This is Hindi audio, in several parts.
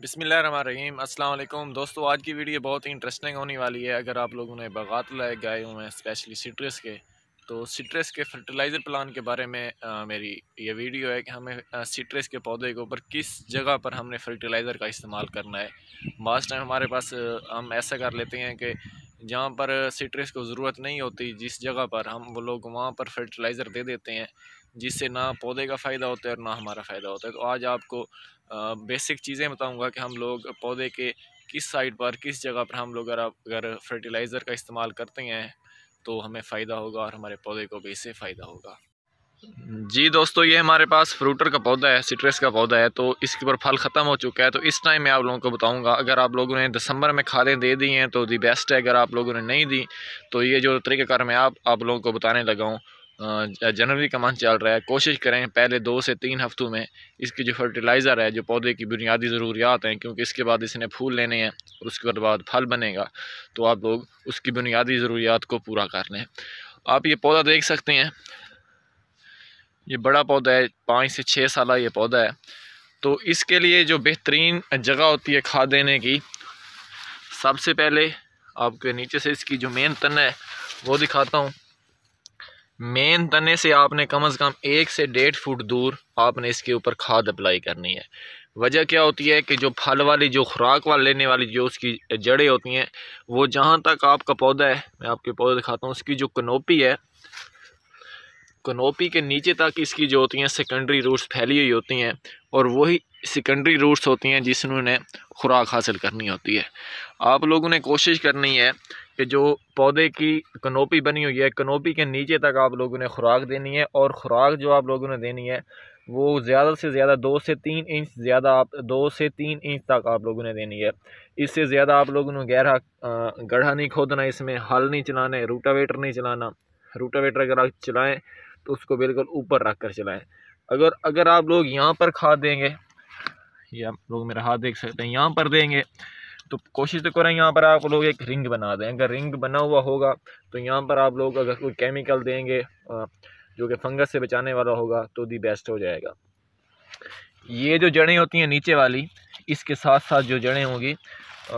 बिसमीम अल्लाम दोस्तों आज की वीडियो बहुत ही इंटरेस्टिंग होने वाली है अगर आप लोगों ने बगात लाए गए हुए हैं स्पेशली सिट्रस के तो सिट्रस के फर्टिलाइज़र प्लान के बारे में आ, मेरी ये वीडियो है कि हमें सिट्रस के पौधे के ऊपर किस जगह पर हमने फर्टिलाइज़र का इस्तेमाल करना है लास्ट टाइम हमारे पास हम ऐसा कर लेते हैं कि जहाँ पर सिट्रस को ज़रूरत नहीं होती जिस जगह पर हम वो लोग वहाँ पर फर्टिलाइज़र दे देते हैं जिससे ना पौधे का फ़ायदा होता है और ना हमारा फ़ायदा होता है तो आज आपको बेसिक चीज़ें बताऊंगा कि हम लोग पौधे के किस साइड पर किस जगह पर हम लोग अगर अगर फर्टिलाइज़र का इस्तेमाल करते हैं तो हमें फ़ायदा होगा और हमारे पौधे को भी इससे फ़ायदा होगा जी दोस्तों ये हमारे पास फ्रूटर का पौधा है सिट्रस का पौधा है तो इसके ऊपर फल ख़त्म हो चुका है तो इस टाइम मैं आप लोगों को बताऊंगा अगर आप लोगों ने दिसंबर में खादें दे दी हैं तो दी बेस्ट है अगर आप लोगों ने नहीं दी तो ये जो तरीक़ेकार मैं आप आप लोगों को बताने लगाऊँ जनवरी का मंथ चल रहा है कोशिश करें पहले दो से तीन हफ्तों में इसकी जो फर्टिलाइज़र है जो पौधे की बुनियादी ज़रूरियात हैं क्योंकि इसके बाद इसने फूल लेने हैं और उसके बाद फल बनेगा तो आप लोग उसकी बुनियादी ज़रूरियात को पूरा कर लें आप ये पौधा देख सकते हैं ये बड़ा पौधा है पाँच से छः साल ये पौधा है तो इसके लिए जो बेहतरीन जगह होती है खाद देने की सबसे पहले आपके नीचे से इसकी जो मेन तन है वो दिखाता हूँ मेन तने से आपने कम अज़ कम एक से डेढ़ फुट दूर आपने इसके ऊपर खाद अप्लाई करनी है वजह क्या होती है कि जो फल वाली जो खुराक वाली लेने वाली जो उसकी जड़ें होती हैं वो जहाँ तक आपका पौधा है मैं आपके पौधे दिखाता हूँ उसकी जो कनोपी है कनोपी के नीचे तक इसकी जो होती हैं सेकेंडरी रूट्स फैली हुई होती हैं और वही सेकेंडरी रूट्स होती हैं जिसने खुराक हासिल करनी होती है आप लोगों ने कोशिश करनी है कि जो पौधे की कनोपी बनी हुई है कनोपी के नीचे तक आप लोगों ने खुराक देनी है और खुराक जो आप लोगों ने देनी है वो ज़्यादा से ज़्यादा दो से तीन इंच ज़्यादा आप दो से तीन इंच तक आप लोगों ने देनी है इससे ज़्यादा आप लोगों ने गहरा गढ़ा नहीं खोदना इसमें हल नहीं चलाने रूटावेटर नहीं चलाना रूटावेटर अगर आप चलाएँ तो उसको बिल्कुल ऊपर रख कर चलाएँ अगर अगर आप लोग यहाँ पर खाद देंगे या लोग मेरा हाथ देख सकते हैं यहाँ पर देंगे तो कोशिश तो करें यहाँ पर आप लोग एक रिंग बना दें अगर रिंग बना हुआ होगा तो यहाँ पर आप लोग अगर कोई केमिकल देंगे जो कि फंगस से बचाने वाला होगा तो दी बेस्ट हो जाएगा ये जो जड़ें होती हैं नीचे वाली इसके साथ साथ जो जड़ें होंगी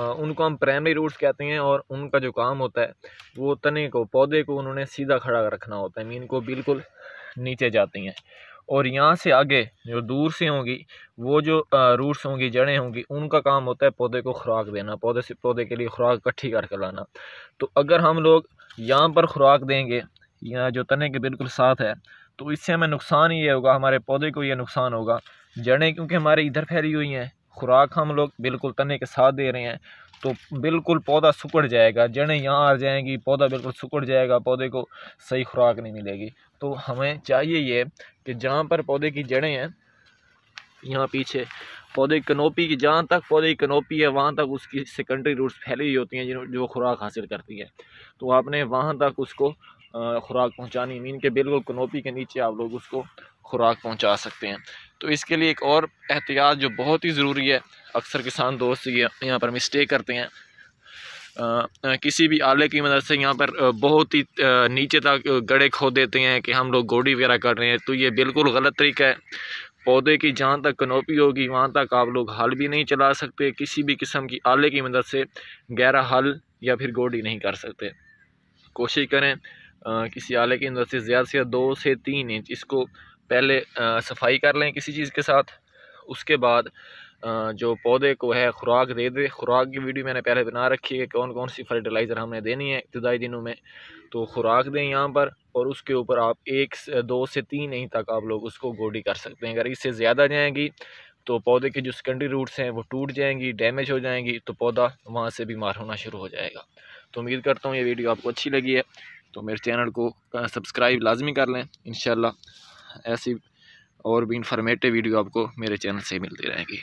उनको हम प्राइमरी रूट्स कहते हैं और उनका जो काम होता है वो तने को पौधे को उन्होंने सीधा खड़ा रखना होता है मीन को बिल्कुल नीचे जाती हैं और यहाँ से आगे जो दूर से होंगी वो जो रूट्स होंगी जड़ें होंगी उनका काम होता है पौधे को खुराक देना पौधे से पौधे के लिए खुराक इकट्ठी करके लाना तो अगर हम लोग यहाँ पर खुराक देंगे या जो तने के बिल्कुल साथ है तो इससे हमें नुकसान ये होगा हमारे पौधे को ये नुकसान होगा जड़ें क्योंकि हमारे इधर फैली हुई हैं खुराक हम लोग बिल्कुल तने के साथ दे रहे हैं तो बिल्कुल पौधा सुकड़ जाएगा जड़ें यहाँ आ जाएंगी पौधा बिल्कुल सुकड़ जाएगा पौधे को सही खुराक नहीं मिलेगी तो हमें चाहिए ये कि जहाँ पर पौधे की जड़ें हैं यहाँ पीछे पौधे कनोपी की जहाँ तक पौधे की कनोपी है वहाँ तक उसकी सेकेंडरी रूट्स फैली हुई होती हैं जिन जो खुराक हासिल करती है तो आपने वहाँ तक उसको खुराक पहुँचानी मीन के बिल्कुल कनोपी के नीचे आप लोग उसको खुराक पहुंचा सकते हैं तो इसके लिए एक और एहतियात जो बहुत ही ज़रूरी है अक्सर किसान दोस्त ये यहाँ पर मिस्टेक करते हैं आ, किसी भी आले की मदद से यहाँ पर बहुत ही नीचे तक गड़े खो देते हैं कि हम लोग गोडी वगैरह कर रहे हैं तो ये बिल्कुल गलत तरीका है पौधे की जहाँ तक कनोपी होगी वहाँ तक आप लोग हल भी नहीं चला सकते किसी भी किस्म की आले की मदद से गहरा हल या फिर गोडी नहीं कर सकते कोशिश करें आ, किसी आले की मदद से ज़्यादा से ज़्यादा दो से तीन इंच इसको पहले आ, सफाई कर लें किसी चीज़ के साथ उसके बाद आ, जो पौधे को है खुराक दे दे खुराक की वीडियो मैंने पहले बना रखी है कौन कौन सी फर्टिलाइज़र हमने देनी है इब्तदाई दिनों में तो खुराक दें यहाँ पर और उसके ऊपर आप एक से दो से तीन ही तक आप लोग उसको गोडी कर सकते हैं अगर इससे ज़्यादा जाएंगी तो पौधे के जो सेकेंडरी रूट्स हैं वो टूट जाएंगी डैमेज हो जाएंगी तो पौधा वहाँ से बीमार होना शुरू हो जाएगा तो उम्मीद करता हूँ ये वीडियो आपको अच्छी लगी है तो मेरे चैनल को सब्सक्राइब लाजमी कर लें इन ऐसी और भी इंफॉर्मेटिव वीडियो आपको मेरे चैनल से मिलती रहेगी